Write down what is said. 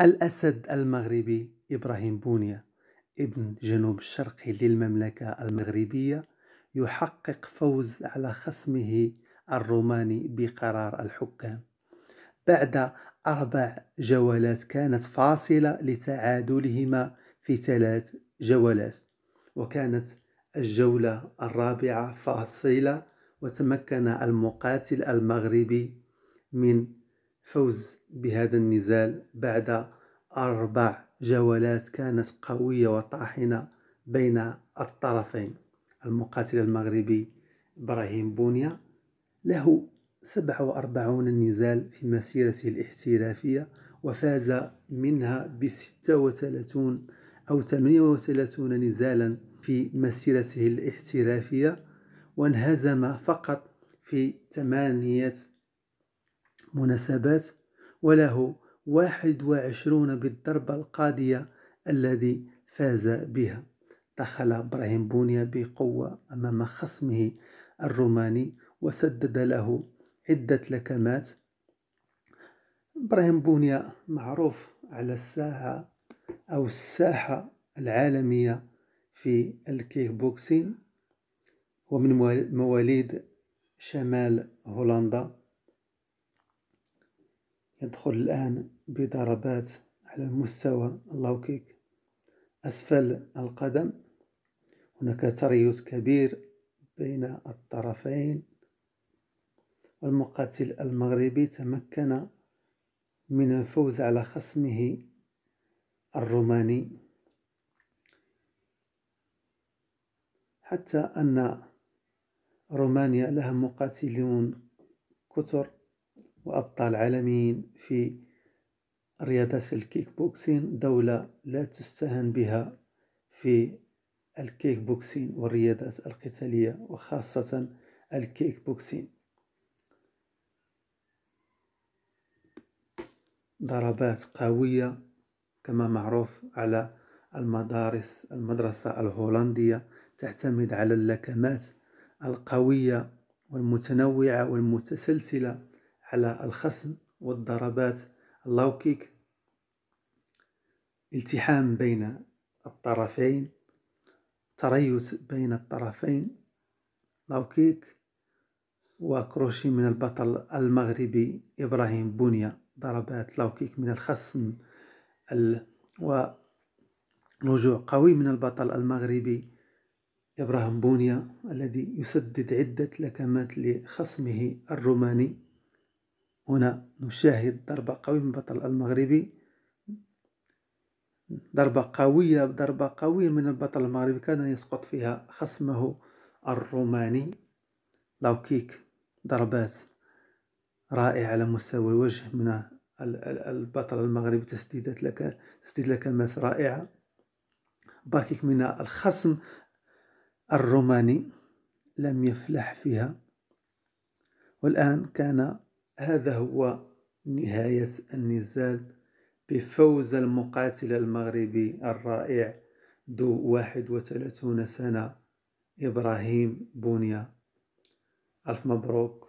الأسد المغربي إبراهيم بونيا ابن جنوب الشرقي للمملكة المغربية يحقق فوز على خصمه الروماني بقرار الحكام بعد أربع جولات كانت فاصلة لتعادلهما في ثلاث جولات وكانت الجولة الرابعة فاصلة وتمكن المقاتل المغربي من فوز بهذا النزال بعد أربع جولات كانت قوية وطاحنة بين الطرفين المقاتل المغربي إبراهيم بونيا له 47 نزال في مسيرته الاحترافية وفاز منها ب 36 أو 38 نزالا في مسيرته الاحترافية وانهزم فقط في ثمانية مناسبات وله 21 بالضربة القاضية الذي فاز بها دخل إبراهيم بونيا بقوة أمام خصمه الروماني وسدد له عدة لكمات إبراهيم بونيا معروف على الساحة أو الساحة العالمية في الكيك بوكسين ومن مواليد شمال هولندا يدخل الآن بضربات على مستوى اللوكيك أسفل القدم هناك تريث كبير بين الطرفين والمقاتل المغربي تمكن من الفوز على خصمه الروماني حتى أن رومانيا لها مقاتلون كثر وأبطال عالميين في رياضة الكيك بوكسين دولة لا تستهان بها في الكيك بوكسين والرياضات القتالية وخاصة الكيك بوكسين ضربات قوية كما معروف على المدارس المدرسة الهولندية تعتمد على اللكمات القوية والمتنوعة والمتسلسلة على الخصم والضربات اللو كيك التحام بين الطرفين تريث بين الطرفين لاو كيك وكروشي من البطل المغربي إبراهيم بونيا ضربات لاو كيك من الخصم ال... ورجوع قوي من البطل المغربي إبراهيم بونيا الذي يسدد عدة لكمات لخصمه الروماني هنا نشاهد ضربة قوية من البطل المغربي ضربة قوية ضربة قوية من البطل المغربي كان يسقط فيها خصمه الروماني لوكيك ضربات رائعة على مستوى الوجه من البطل المغربي تسديدات لك تسديد لك الماس رائعة باكيك من الخصم الروماني لم يفلح فيها والآن كان هذا هو نهاية النزال بفوز المقاتل المغربي الرائع ذو 31 سنة إبراهيم بونيا ألف مبروك